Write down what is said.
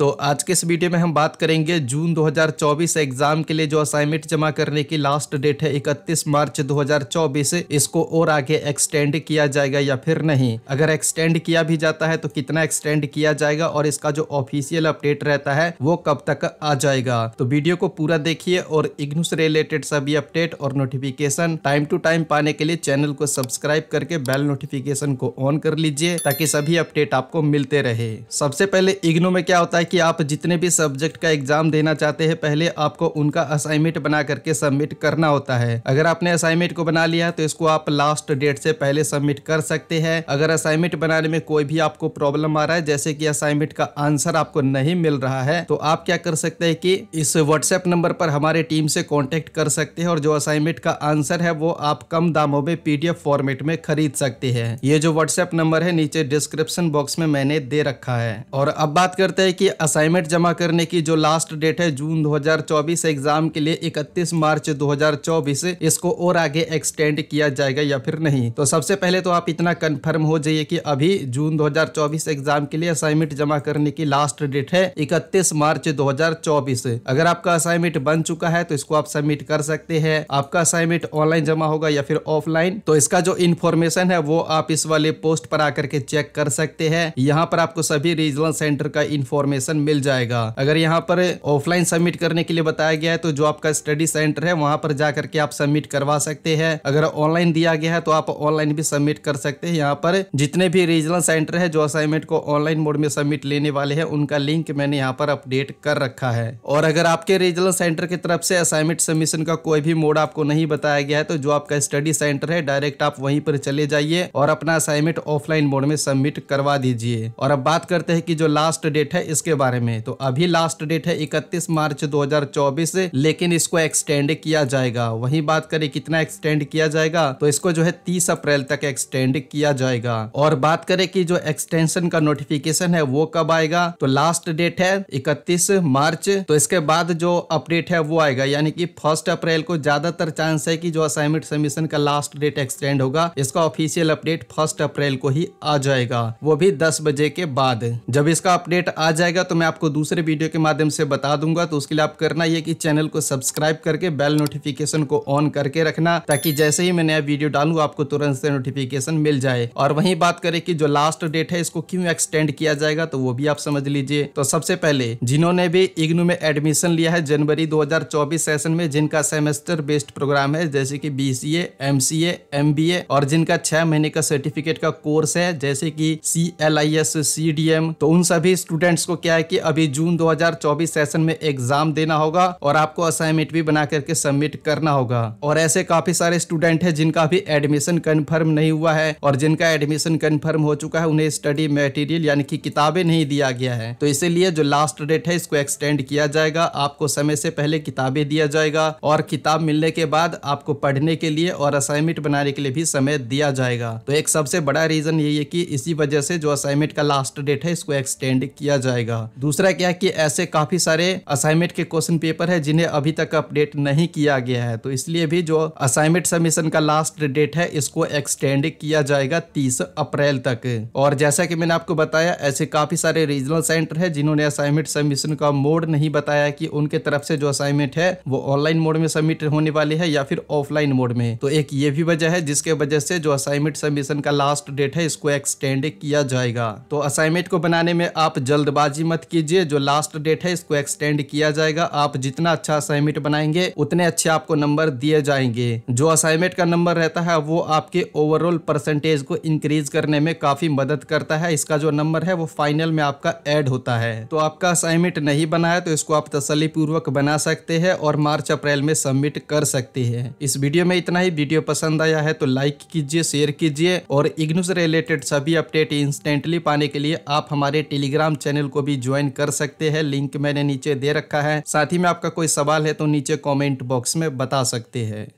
तो आज के इस वीडियो में हम बात करेंगे जून 2024 एग्जाम के लिए जो असाइनमेंट जमा करने की लास्ट डेट है 31 मार्च 2024 इसको और आगे एक्सटेंड किया जाएगा या फिर नहीं अगर एक्सटेंड किया भी जाता है तो कितना एक्सटेंड किया जाएगा और इसका जो ऑफिशियल अपडेट रहता है वो कब तक आ जाएगा तो वीडियो को पूरा देखिए और इग्नू से रिलेटेड सभी अपडेट और नोटिफिकेशन टाइम टू टाइम पाने के लिए चैनल को सब्सक्राइब करके बेल नोटिफिकेशन को ऑन कर लीजिए ताकि सभी अपडेट आपको मिलते रहे सबसे पहले इग्नो में क्या होता है कि आप जितने भी सब्जेक्ट का एग्जाम देना चाहते हैं पहले आपको उनका असाइनमेंट बना करके सबमिट करना होता है अगर आपने असाइनमेंट को बना लिया तो इसको आप लास्ट डेट से पहले सबमिट कर सकते हैं अगर असाइनमेंट बनाने में कोई भी आपको प्रॉब्लम आ रहा है जैसे कि असाइनमेंट का आंसर आपको नहीं मिल रहा है तो आप क्या कर सकते हैं कि इस व्हाट्सएप नंबर पर हमारे टीम से कॉन्टेक्ट कर सकते हैं और जो असाइनमेंट का आंसर है वो आप कम दामों में पीडीएफ फॉर्मेट में खरीद सकते हैं ये जो व्हाट्सएप नंबर है नीचे डिस्क्रिप्शन बॉक्स में मैंने दे रखा है और अब बात करते हैं कि असाइनमेंट जमा करने की जो लास्ट डेट है जून 2024 एग्जाम के लिए 31 मार्च 2024 इसको और आगे एक्सटेंड किया जाएगा या फिर नहीं तो सबसे पहले तो आप इतना कंफर्म हो जाइए कि अभी जून 2024 एग्जाम के लिए असाइनमेंट जमा करने की लास्ट डेट है 31 मार्च 2024 अगर आपका असाइनमेंट बन चुका है तो इसको आप सबमिट कर सकते हैं आपका असाइनमेंट ऑनलाइन जमा होगा या फिर ऑफलाइन तो इसका जो इन्फॉर्मेशन है वो आप इस वाले पोस्ट पर आकर के चेक कर सकते हैं यहाँ पर आपको सभी रीजनल सेंटर का इन्फॉर्मेशन एप्लीकेशन मिल जाएगा अगर यहाँ पर ऑफलाइन सबमिट करने के लिए बताया गया है तो जो आपका स्टडी सेंटर है वहाँ पर जाकर के आप सबमिट करवा सकते हैं अगर ऑनलाइन दिया गया है तो आप ऑनलाइन भी सबमिट कर सकते हैं यहाँ पर जितने भी रीजनल सेंटर है जो असाइनमेंट को ऑनलाइन मोड में सबमिट लेने वाले हैं उनका लिंक मैंने यहाँ पर अपडेट कर रखा है और अगर आपके रीजनल सेंटर की तरफ से असाइनमेंट सबमिशन का कोई भी मोड आपको नहीं बताया गया है तो जो आपका स्टडी सेंटर है डायरेक्ट आप वहीं पर चले जाइए और अपना असाइनमेंट ऑफलाइन मोड में सबमिट करवा दीजिए और अब बात करते हैं कि जो लास्ट डेट है इसके बारे में तो अभी लास्ट डेट है इकतीस मार्च 2024 लेकिन इसको एक्सटेंड किया जाएगा वही बात करें कितना एक्सटेंड किया जाएगा तो इसको जो है तीस अप्रैल तक एक्सटेंड किया जाएगा और बात करें की जो एक्सटेंशन का नोटिफिकेशन है वो कब आएगा तो लास्ट डेट है इकतीस मार्च तो इसके बाद जो अपडेट है वो आएगा यानी कि फर्स्ट अप्रैल को ज्यादातर चांस है कि जो असाइनमेंट सबमिशन का लास्ट डेट एक्सटेंड होगा इसका ऑफिशियल अपडेट फर्स्ट अप्रैल को ही आ जाएगा वो भी दस बजे के बाद जब इसका अपडेट आ जाएगा रहेगा तो मैं आपको दूसरे वीडियो के माध्यम से बता दूंगा तो उसके लिए आप करना ये कि चैनल को सब्सक्राइब करके बेल नोटिफिकेशन को ऑन करके रखना ताकि जैसे ही मैं नया वीडियो डालू आपको तुरंत से नोटिफिकेशन मिल जाए और वहीं बात करें कि जो लास्ट डेट है इसको क्यों एक्सटेंड किया जाएगा तो वो भी आप समझ लीजिए तो सबसे पहले जिन्होंने भी इग्नू में एडमिशन लिया है जनवरी दो सेशन में जिनका सेमेस्टर बेस्ड प्रोग्राम है जैसे कि बीसीए, एमसीए, एमबीए और जिनका छह महीने का सर्टिफिकेट का कोर्स है जैसे की C L I S C D M तो उन सभी स्टूडेंट्स को क्या क्या है कि अभी जून 2024 सेशन में एग्जाम देना होगा और आपको असाइनमेंट भी बना करके सबमिट करना होगा और ऐसे काफी सारे स्टूडेंट है जिनका भी एडमिशन कन्फर्म नहीं हुआ है और जिनका एडमिशन कन्फर्म हो चुका है उन्हें स्टडी मेटीरियल यानी कि किताबें नहीं दिया गया है तो इसीलिए जो लास्ट डेट है इसको एक्सटेंड किया जाएगा आपको समय से पहले किताबें दिया जाएगा और किताब मिलने के बाद आपको पढ़ने के लिए और असाइनमेंट बनाने के लिए भी समय दिया जाएगा तो एक सबसे बड़ा रीजन यही है कि इसी वजह से जो असाइनमेंट का लास्ट डेट है इसको एक्सटेंड किया जाएगा था हाँ। दूसरा क्या कि ऐसे काफी सारे असाइनमेंट के क्वेश्चन पेपर है जिन्हें अभी तक अपडेट नहीं किया गया है तो इसलिए भी जो असाइनमेंट सबमिशन का लास्ट डेट है इसको एक्सटेंड किया जाएगा तीस अप्रैल तक और जैसा की मैंने आपको बताया ऐसे काफी सारे रीजनल सेंटर है जिन्होंने असाइनमेंट सबमिशन का मोड नहीं बताया की उनके तरफ से जो असाइनमेंट है वो ऑनलाइन मोड में सबमिट होने वाली है या फिर ऑफलाइन मोड में तो एक ये भी वजह है जिसके वजह से जो असाइनमेंट सबमिशन का लास्ट डेट है इसको एक्सटेंड किया जाएगा तो असाइनमेंट को बनाने में आप जल्दबाजी मत कीजिए जो लास्ट डेट है इसको एक्सटेंड किया जाएगा आप जितना अच्छा असाइनमेंट बनाएंगे उतने अच्छे आपको नंबर दिए जाएंगे जो असाइनमेंट का नंबर रहता है वो आपके ओवरऑल परसेंटेज को इंक्रीज करने में काफी मदद करता है इसका जो नंबर है वो फाइनल में आपका एड होता है तो आपका असाइनमेंट नहीं बना है तो इसको आप तसली पूर्वक बना सकते हैं और मार्च अप्रैल में सबमिट कर सकते हैं इस वीडियो में इतना ही वीडियो पसंद आया है तो लाइक कीजिए शेयर कीजिए और इग्नू से रिलेटेड सभी अपडेट इंस्टेंटली पाने के लिए आप हमारे टेलीग्राम चैनल को भी ज्वाइन कर सकते हैं लिंक मैंने नीचे दे रखा है साथ ही में आपका कोई सवाल है तो नीचे कॉमेंट बॉक्स में बता सकते हैं